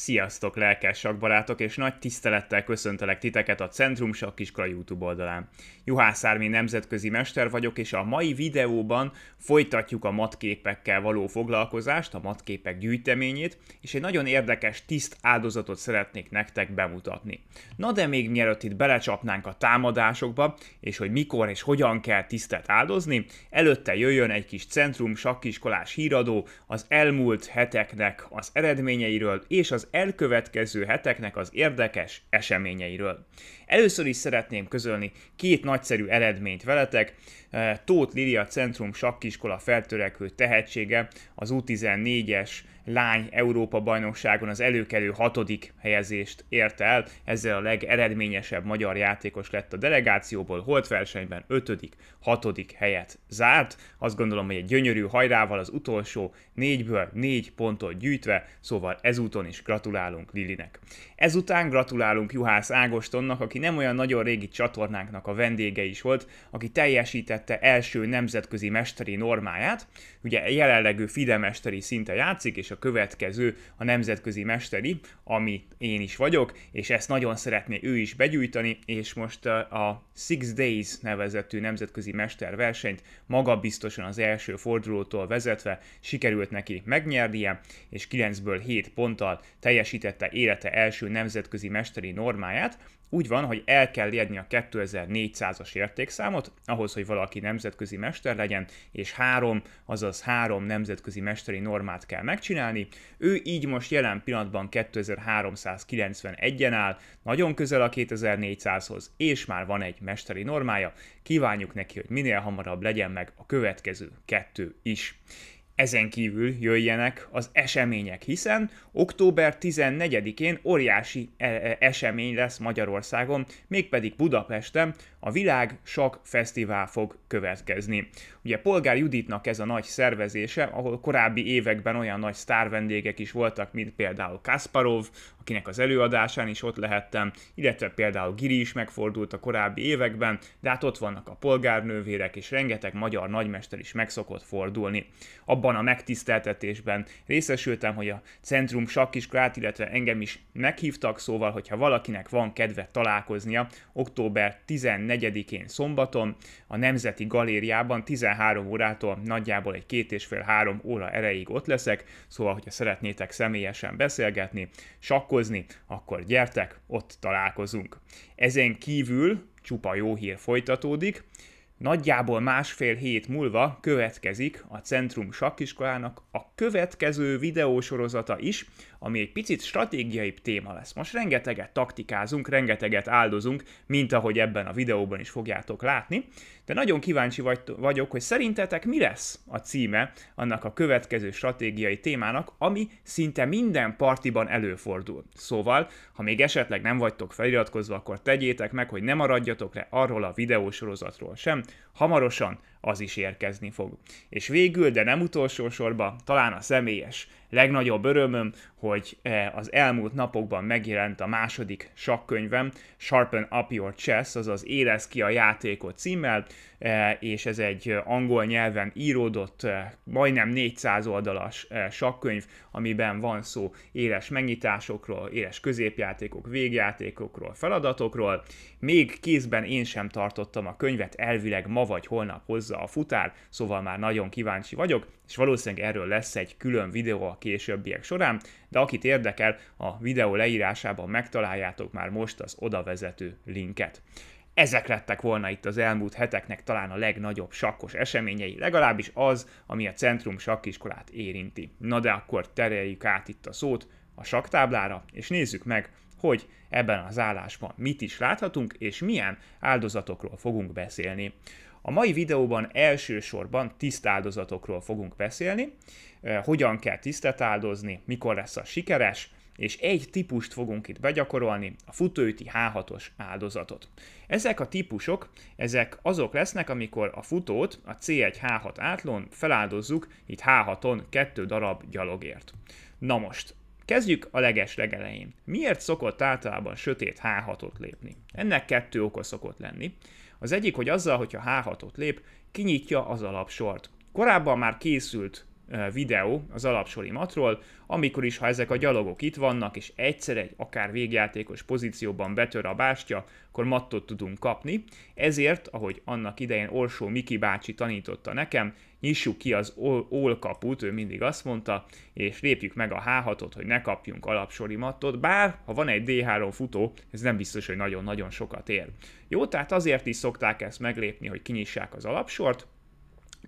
Sziasztok, lelkes barátok, és nagy tisztelettel köszöntelek titeket a Centrum Sakkiskola YouTube oldalán. Juhász Ármi nemzetközi mester vagyok, és a mai videóban folytatjuk a matképekkel való foglalkozást, a matképek gyűjteményét, és egy nagyon érdekes tiszt áldozatot szeretnék nektek bemutatni. Na de még mielőtt itt belecsapnánk a támadásokba, és hogy mikor és hogyan kell tisztet áldozni, előtte jöjjön egy kis Centrum Sakkiskolás híradó az elmúlt heteknek az eredményeiről és az elkövetkező heteknek az érdekes eseményeiről. Először is szeretném közölni két nagyszerű eredményt veletek. Eh, Tóth Lilia Centrum Sakkiskola feltörekvő tehetsége az U14-es lány Európa bajnokságon az előkelő hatodik helyezést ért el, ezzel a legeredményesebb magyar játékos lett a delegációból, holt versenyben ötödik, hatodik helyet zárt. Azt gondolom, hogy egy gyönyörű hajrával az utolsó négyből négy pontot gyűjtve, szóval ezúton is gratulálunk Lilinek. Ezután gratulálunk Juhász Ágostonnak, aki nem olyan nagyon régi csatornánknak a vendége is volt, aki teljesítette első nemzetközi mesteri normáját, ugye jelenleg ő FIDE szinte játszik, és a következő, a nemzetközi mesteri, ami én is vagyok, és ezt nagyon szeretné ő is begyújtani, és most a Six Days nevezetű nemzetközi mesterversenyt magabiztosan az első fordulótól vezetve sikerült neki megnyernie, és 9-ből 7 ponttal teljesítette élete első nemzetközi mesteri normáját, úgy van, hogy el kell érni a 2400-as értékszámot, ahhoz, hogy valaki nemzetközi mester legyen, és három, azaz három nemzetközi mesteri normát kell megcsinálni. Ő így most jelen pillanatban 2391-en áll, nagyon közel a 2400-hoz, és már van egy mesteri normája. Kívánjuk neki, hogy minél hamarabb legyen meg a következő kettő is. Ezen kívül jöjjenek az események, hiszen október 14-én óriási e, e, esemény lesz Magyarországon, mégpedig Budapesten, a világ sok fesztivál fog következni. Ugye Polgár Juditnak ez a nagy szervezése, ahol korábbi években olyan nagy sztárvendégek is voltak, mint például Kasparov, akinek az előadásán is ott lehettem, illetve például Giri is megfordult a korábbi években, de hát ott vannak a polgárnővérek, és rengeteg magyar nagymester is megszokott fordulni. Abban a megtiszteltetésben részesültem, hogy a Centrum Sakkiskolát, illetve engem is meghívtak, szóval, hogyha valakinek van kedve találkoznia, október 14 14-én szombaton a Nemzeti Galériában 13 órától nagyjából egy két és fél három óra erejéig ott leszek, szóval, hogyha szeretnétek személyesen beszélgetni, sakkozni, akkor gyertek, ott találkozunk. Ezen kívül csupa jó hír folytatódik, Nagyjából másfél hét múlva következik a Centrum Sakkiskolának a következő videósorozata is, ami egy picit stratégiai téma lesz. Most rengeteget taktikázunk, rengeteget áldozunk, mint ahogy ebben a videóban is fogjátok látni, de nagyon kíváncsi vagy, vagyok, hogy szerintetek mi lesz a címe annak a következő stratégiai témának, ami szinte minden partiban előfordul. Szóval, ha még esetleg nem vagytok feliratkozva, akkor tegyétek meg, hogy ne maradjatok le arról a videósorozatról sem. Hamarosan az is érkezni fog. És végül, de nem utolsó sorban, talán a személyes legnagyobb örömöm, hogy eh, az elmúlt napokban megjelent a második sakkönyvem, Sharpen Up Your Chess, azaz Érez ki a játékot címmel, E, és ez egy angol nyelven íródott, e, majdnem 400 oldalas e, sakkönyv, amiben van szó éles megnyitásokról, éles középjátékok, végjátékokról, feladatokról. Még kézben én sem tartottam a könyvet, elvileg ma vagy holnap hozza a futár, szóval már nagyon kíváncsi vagyok, és valószínűleg erről lesz egy külön videó a későbbiek során, de akit érdekel, a videó leírásában megtaláljátok már most az odavezető linket. Ezek lettek volna itt az elmúlt heteknek talán a legnagyobb sakkos eseményei, legalábbis az, ami a Centrum sakkiskolát érinti. Na de akkor tereljük át itt a szót a saktáblára, és nézzük meg, hogy ebben az állásban mit is láthatunk, és milyen áldozatokról fogunk beszélni. A mai videóban elsősorban áldozatokról fogunk beszélni, eh, hogyan kell tisztet áldozni, mikor lesz a sikeres, és egy típust fogunk itt begyakorolni, a futőüti H6-os áldozatot. Ezek a típusok, ezek azok lesznek, amikor a futót a C1 H6 átlón feláldozzuk itt H6-on kettő darab gyalogért. Na most, Kezdjük a leges legelején. Miért szokott általában sötét H6-ot lépni? Ennek kettő oka szokott lenni. Az egyik, hogy azzal, hogyha H6-ot lép, kinyitja az alapsort. Korábban már készült videó az alapsori matról, amikor is, ha ezek a gyalogok itt vannak, és egyszer egy akár végjátékos pozícióban betör a bástya, akkor mattot tudunk kapni. Ezért, ahogy annak idején Orsó Miki bácsi tanította nekem, nyissuk ki az ólkaput, ő mindig azt mondta, és lépjük meg a H6-ot, hogy ne kapjunk alapsori mattot, bár ha van egy D3 futó, ez nem biztos, hogy nagyon-nagyon sokat ér. Jó, tehát azért is szokták ezt meglépni, hogy kinyissák az alapsort,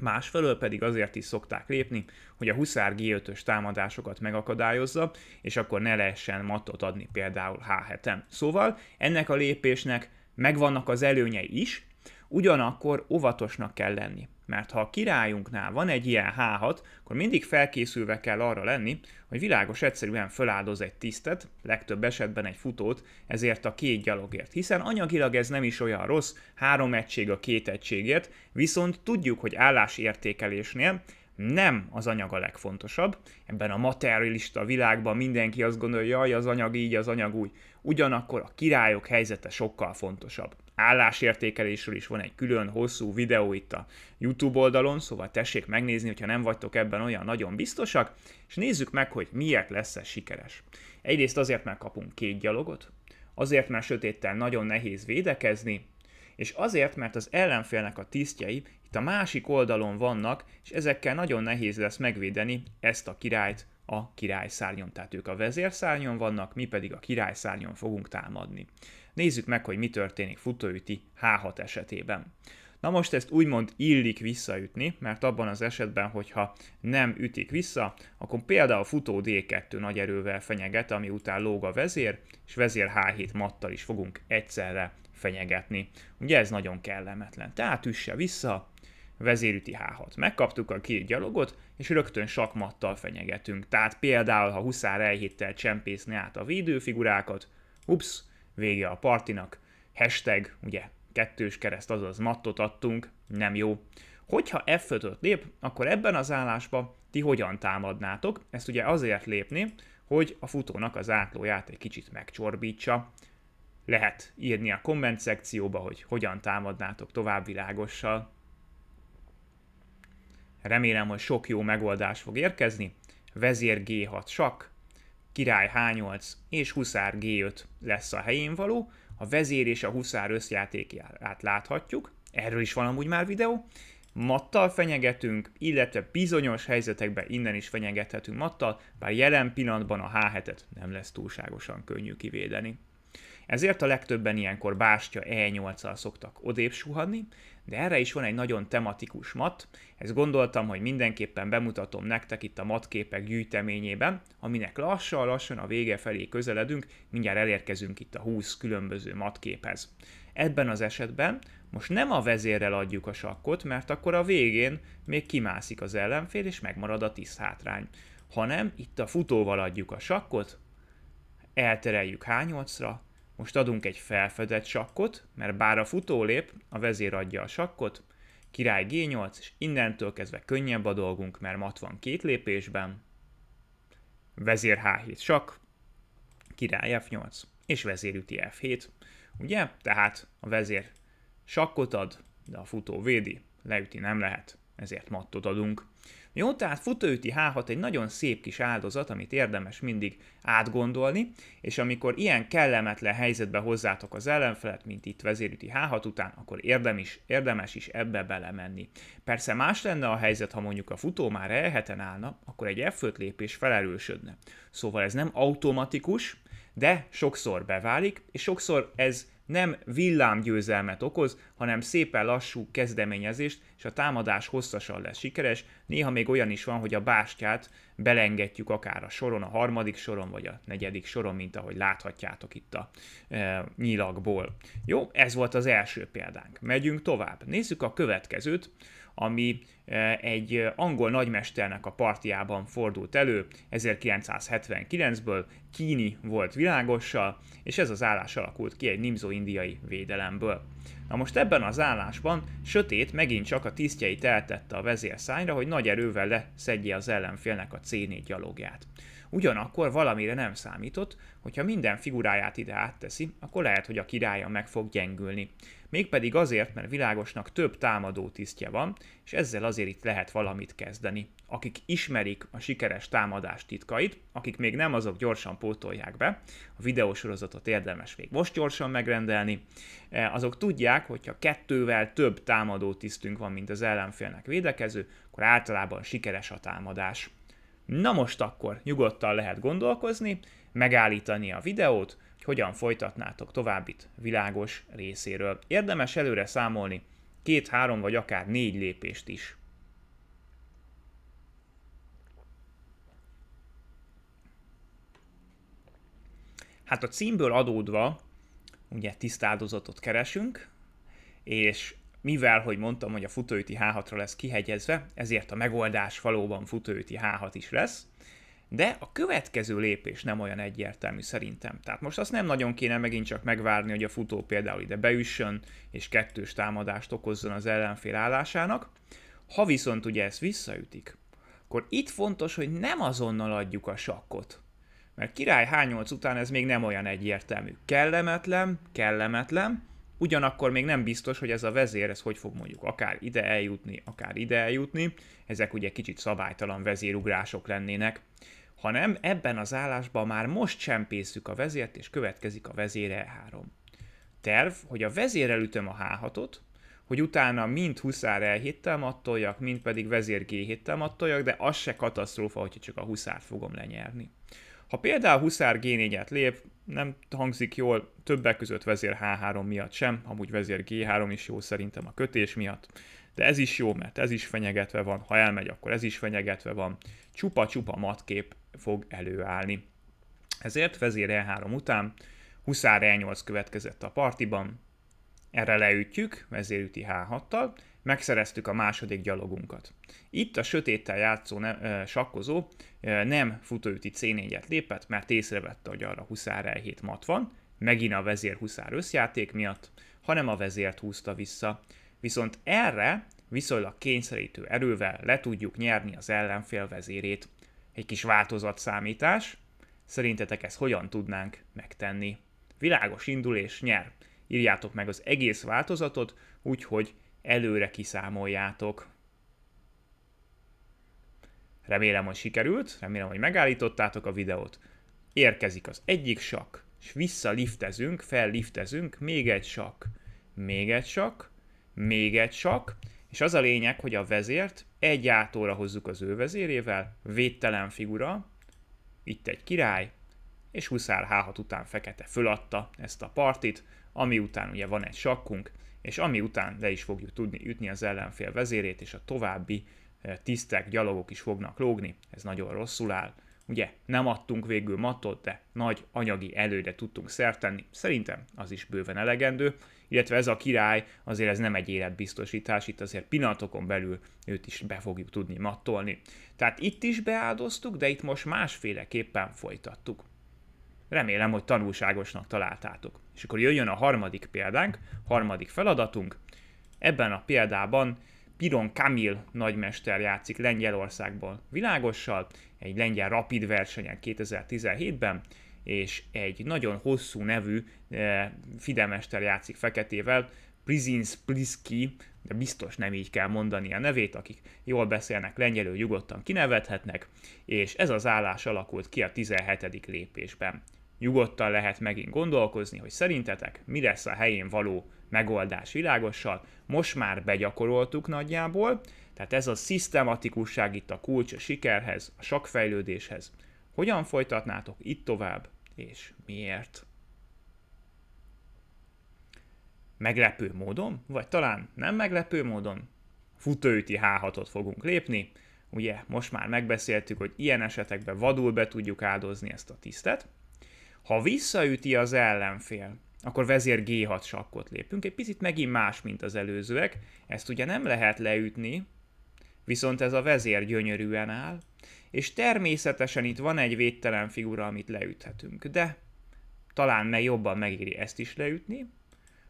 Másfelől pedig azért is szokták lépni, hogy a Huszár G5-ös támadásokat megakadályozza, és akkor ne lehessen matot adni például H7-en. Szóval ennek a lépésnek megvannak az előnyei is, ugyanakkor óvatosnak kell lenni mert ha a királyunknál van egy ilyen H6, akkor mindig felkészülve kell arra lenni, hogy világos egyszerűen föláldoz egy tisztet, legtöbb esetben egy futót, ezért a két gyalogért, hiszen anyagilag ez nem is olyan rossz, három egység a két egységért, viszont tudjuk, hogy állásértékelésnél nem az anyag a legfontosabb. Ebben a materialista világban mindenki azt gondolja, hogy az anyag így, az anyag úgy. Ugyanakkor a királyok helyzete sokkal fontosabb állásértékelésről is van egy külön hosszú videó itt a YouTube oldalon, szóval tessék megnézni, hogyha nem vagytok ebben olyan nagyon biztosak, és nézzük meg, hogy miért lesz ez sikeres. Egyrészt azért, mert kapunk két gyalogot, azért, mert sötéttel nagyon nehéz védekezni, és azért, mert az ellenfélnek a tisztjei itt a másik oldalon vannak, és ezekkel nagyon nehéz lesz megvédeni ezt a királyt a királyszárnyon. Tehát ők a vezérszárnyon vannak, mi pedig a királyszárnyon fogunk támadni. Nézzük meg, hogy mi történik futóüti H6 esetében. Na most ezt úgymond illik visszaütni, mert abban az esetben, hogyha nem ütik vissza, akkor például futó D2 nagy erővel fenyeget, ami után lóg a vezér, és vezér H7 mattal is fogunk egyszerre fenyegetni. Ugye ez nagyon kellemetlen. Tehát üsse vissza, vezérüti H6. Megkaptuk a két gyalogot, és rögtön sakmattal fenyegetünk. Tehát például, ha huszár elhittel csempészni át a védőfigurákat, ups, vége a partinak. Hashtag, ugye, kettős kereszt, azaz mattot adtunk, nem jó. Hogyha f lép, akkor ebben az állásba ti hogyan támadnátok? Ezt ugye azért lépni, hogy a futónak az átlóját egy kicsit megcsorbítsa. Lehet írni a komment szekcióba, hogy hogyan támadnátok tovább világossal. Remélem, hogy sok jó megoldás fog érkezni. Vezér G6 sak, király H8 és huszár G5 lesz a helyén való. A vezér és a huszár összjátékját láthatjuk. Erről is van amúgy már videó. Mattal fenyegetünk, illetve bizonyos helyzetekben innen is fenyegethetünk mattal, bár jelen pillanatban a H7-et nem lesz túlságosan könnyű kivédeni. Ezért a legtöbben ilyenkor bástya E8-al szoktak odébb suhanni, de erre is van egy nagyon tematikus mat, ezt gondoltam, hogy mindenképpen bemutatom nektek itt a matképek gyűjteményében, aminek lassan-lassan a vége felé közeledünk, mindjárt elérkezünk itt a 20 különböző matképhez. Ebben az esetben most nem a vezérrel adjuk a sakkot, mert akkor a végén még kimászik az ellenfél, és megmarad a tiszt hátrány, hanem itt a futóval adjuk a sakkot, eltereljük H8-ra, most adunk egy felfedett sakkot, mert bár a futó lép, a vezér adja a sakkot, király G8, és innentől kezdve könnyebb a dolgunk, mert mat van két lépésben, vezér H7 sakk, király F8, és vezér üti F7, ugye? Tehát a vezér sakkot ad, de a futó védi, leüti nem lehet, ezért mattot adunk. Jó, tehát futóüti H6 egy nagyon szép kis áldozat, amit érdemes mindig átgondolni, és amikor ilyen kellemetlen helyzetbe hozzátok az ellenfelet, mint itt vezérüti H6 után, akkor érdemes, érdemes is ebbe belemenni. Persze más lenne a helyzet, ha mondjuk a futó már elheten állna, akkor egy f lépés felerősödne. Szóval ez nem automatikus, de sokszor beválik, és sokszor ez nem villámgyőzelmet okoz, hanem szépen lassú kezdeményezést, és a támadás hosszasan lesz sikeres. Néha még olyan is van, hogy a bástyát belengedjük akár a soron, a harmadik soron, vagy a negyedik soron, mint ahogy láthatjátok itt a e, nyilakból. Jó, ez volt az első példánk. Megyünk tovább. Nézzük a következőt, ami e, egy angol nagymesternek a partiában fordult elő 1979-ből, Kíni volt világossal, és ez az állás alakult ki egy nimzo indiai védelemből. Na most ebben az állásban sötét megint csak a tisztjeit eltette a vezérszányra, hogy nagy erővel leszedje az ellenfélnek a C4 gyalogját. Ugyanakkor valamire nem számított, hogyha minden figuráját ide átteszi, akkor lehet, hogy a királya meg fog gyengülni. Mégpedig azért, mert világosnak több támadó tisztje van, és ezzel azért itt lehet valamit kezdeni. Akik ismerik a sikeres támadás titkait, akik még nem azok gyorsan pótolják be, a videósorozatot érdemes még most gyorsan megrendelni, e, azok tudják, hogyha kettővel több támadó tisztünk van, mint az ellenfélnek védekező, akkor általában sikeres a támadás. Na most akkor nyugodtan lehet gondolkozni, megállítani a videót, hogy hogyan folytatnátok továbbit világos részéről. Érdemes előre számolni két, három vagy akár négy lépést is. Hát a címből adódva, ugye tisztáldozatot keresünk, és mivel, hogy mondtam, hogy a futóüti H6-ra lesz kihegyezve, ezért a megoldás valóban futóüti H6 is lesz, de a következő lépés nem olyan egyértelmű szerintem. Tehát most azt nem nagyon kéne megint csak megvárni, hogy a futó például ide beüssön, és kettős támadást okozzon az ellenfél állásának. Ha viszont ugye ezt visszaütik, akkor itt fontos, hogy nem azonnal adjuk a sakkot. Mert király H8 után ez még nem olyan egyértelmű. Kellemetlen, kellemetlen, ugyanakkor még nem biztos, hogy ez a vezér, ez hogy fog mondjuk akár ide eljutni, akár ide eljutni, ezek ugye kicsit szabálytalan vezérugrások lennének, hanem ebben az állásban már most csempészük a vezért, és következik a vezére E3. Terv, hogy a vezérrel ütöm a H6-ot, hogy utána mind huszár elhittel mattoljak, mind pedig vezér g mattoljak, de az se katasztrófa, hogyha csak a huszár fogom lenyerni. Ha például Huszár G4-et lép, nem hangzik jól többek között vezér H3 miatt sem, amúgy vezér G3 is jó szerintem a kötés miatt, de ez is jó, mert ez is fenyegetve van, ha elmegy, akkor ez is fenyegetve van. Csupa-csupa matkép fog előállni. Ezért vezér E3 után Huszár E8 következett a partiban, erre leütjük vezérüti H6-tal, megszereztük a második gyalogunkat. Itt a sötéttel játszó ne, sakkozó nem futóüti C4-et lépett, mert észrevette, hogy arra huszár E7 mat van, megint a vezér huszár összjáték miatt, hanem a vezért húzta vissza. Viszont erre viszonylag kényszerítő erővel le tudjuk nyerni az ellenfél vezérét. Egy kis változatszámítás. Szerintetek ezt hogyan tudnánk megtenni? Világos és nyer. Írjátok meg az egész változatot, úgyhogy előre kiszámoljátok. Remélem, hogy sikerült, remélem, hogy megállítottátok a videót. Érkezik az egyik sak, és visszaliftezünk, felliftezünk, még egy sak, még egy sak, még egy sak, és az a lényeg, hogy a vezért egy átóra hozzuk az ő vezérével, védtelen figura, itt egy király, és huszár H6 után fekete föladta ezt a partit, ami után ugye van egy sakkunk, és ami után le is fogjuk tudni ütni az ellenfél vezérét, és a további eh, tisztek, gyalogok is fognak lógni, ez nagyon rosszul áll. Ugye nem adtunk végül matot, de nagy anyagi előre tudtunk szert tenni. Szerintem az is bőven elegendő, illetve ez a király azért ez nem egy életbiztosítás, itt azért pillanatokon belül őt is be fogjuk tudni mattolni. Tehát itt is beáldoztuk, de itt most másféleképpen folytattuk. Remélem, hogy tanulságosnak találtátok. És akkor jöjjön a harmadik példánk, harmadik feladatunk. Ebben a példában Piron Kamil nagymester játszik Lengyelországból világossal, egy lengyel rapid versenyen 2017-ben, és egy nagyon hosszú nevű eh, fidemester játszik feketével, Prizins Pliski, de biztos nem így kell mondani a nevét, akik jól beszélnek lengyelül, nyugodtan kinevethetnek, és ez az állás alakult ki a 17. lépésben nyugodtan lehet megint gondolkozni, hogy szerintetek mi lesz a helyén való megoldás világossal. Most már begyakoroltuk nagyjából, tehát ez a szisztematikusság itt a kulcs a sikerhez, a sakfejlődéshez. Hogyan folytatnátok itt tovább, és miért? Meglepő módon, vagy talán nem meglepő módon, futőti H6-ot fogunk lépni. Ugye most már megbeszéltük, hogy ilyen esetekben vadul be tudjuk áldozni ezt a tisztet, ha visszaüti az ellenfél, akkor vezér G6 sakkot lépünk, egy picit megint más, mint az előzőek, ezt ugye nem lehet leütni, viszont ez a vezér gyönyörűen áll, és természetesen itt van egy védtelen figura, amit leüthetünk, de talán meg jobban megéri ezt is leütni,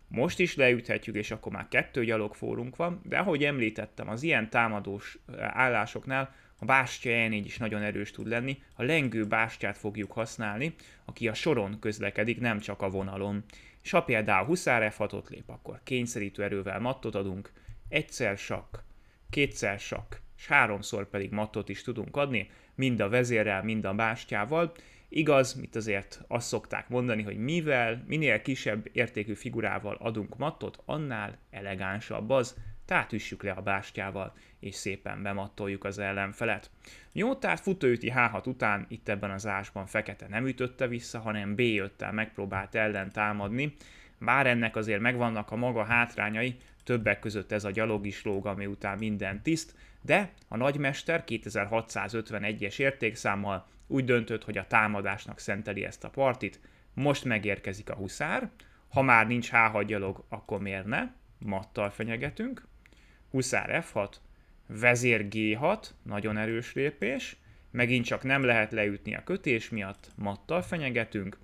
most is leüthetjük, és akkor már kettő gyalogfórunk van, de ahogy említettem, az ilyen támadós állásoknál a bástya E4 is nagyon erős tud lenni. A lengő bástyát fogjuk használni, aki a soron közlekedik, nem csak a vonalon. És ha például huszár f lép, akkor kényszerítő erővel mattot adunk, egyszer sak, kétszer sak, és háromszor pedig mattot is tudunk adni, mind a vezérrel, mind a bástyával. Igaz, mit azért azt szokták mondani, hogy mivel, minél kisebb értékű figurával adunk mattot, annál elegánsabb az, tehát üssük le a bástyával, és szépen bemattoljuk az ellenfelet. Jó, tehát futóüti H6 után itt ebben az ásban fekete nem ütötte vissza, hanem B5-tel megpróbált ellen támadni, bár ennek azért megvannak a maga hátrányai, többek között ez a gyalog is lóg, ami után minden tiszt, de a nagymester 2651-es értékszámmal úgy döntött, hogy a támadásnak szenteli ezt a partit, most megérkezik a huszár, ha már nincs H6 gyalog, akkor miért ne? Mattal fenyegetünk, huszár F6, vezér G6, nagyon erős lépés, megint csak nem lehet leütni a kötés miatt, mattal fenyegetünk,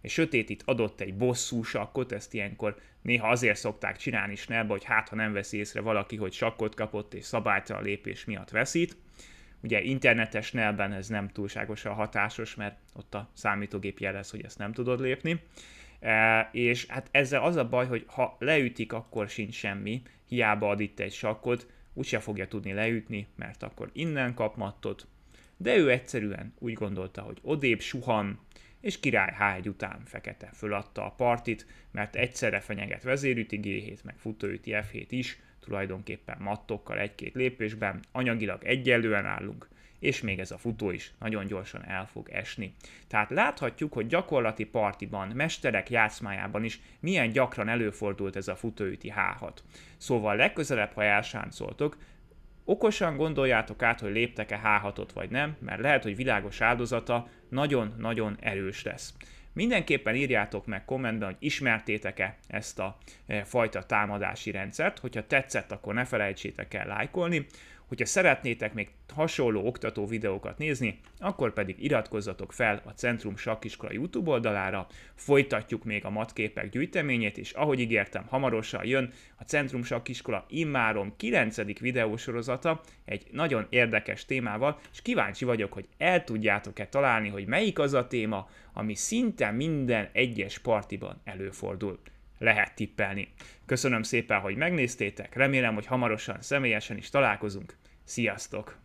és sötét itt adott egy bosszú sakkot, ezt ilyenkor néha azért szokták csinálni snellbe, hogy hát ha nem veszi észre valaki, hogy sakkot kapott és szabálytalan lépés miatt veszít. Ugye internetes snellben ez nem túlságosan hatásos, mert ott a számítógép jelez, hogy ezt nem tudod lépni. E, és hát ezzel az a baj, hogy ha leütik, akkor sincs semmi, hiába ad itt egy sakkot, úgyse fogja tudni leütni, mert akkor innen kap mattot. De ő egyszerűen úgy gondolta, hogy odébb suhan, és király H1 után fekete föladta a partit, mert egyszerre fenyeget vezérüti G7 meg futóüti F7 is, tulajdonképpen mattokkal egy-két lépésben, anyagilag egyenlően állunk, és még ez a futó is nagyon gyorsan el fog esni. Tehát láthatjuk, hogy gyakorlati partiban, mesterek játszmájában is milyen gyakran előfordult ez a futóüti H6. Szóval legközelebb, ha elsáncoltok, Okosan gondoljátok át, hogy léptek-e H6-ot vagy nem, mert lehet, hogy világos áldozata nagyon-nagyon erős lesz. Mindenképpen írjátok meg kommentben, hogy ismertétek-e ezt a e, fajta támadási rendszert. Hogyha tetszett, akkor ne felejtsétek el lájkolni. Hogyha szeretnétek még hasonló oktató videókat nézni, akkor pedig iratkozzatok fel a Centrum Sakkiskola YouTube oldalára, folytatjuk még a matképek gyűjteményét, és ahogy ígértem, hamarosan jön a Centrum Sakkiskola immárom 9. videósorozata egy nagyon érdekes témával, és kíváncsi vagyok, hogy el tudjátok-e találni, hogy melyik az a téma, ami szinte minden egyes partiban előfordul lehet tippelni. Köszönöm szépen, hogy megnéztétek, remélem, hogy hamarosan személyesen is találkozunk. Sziasztok!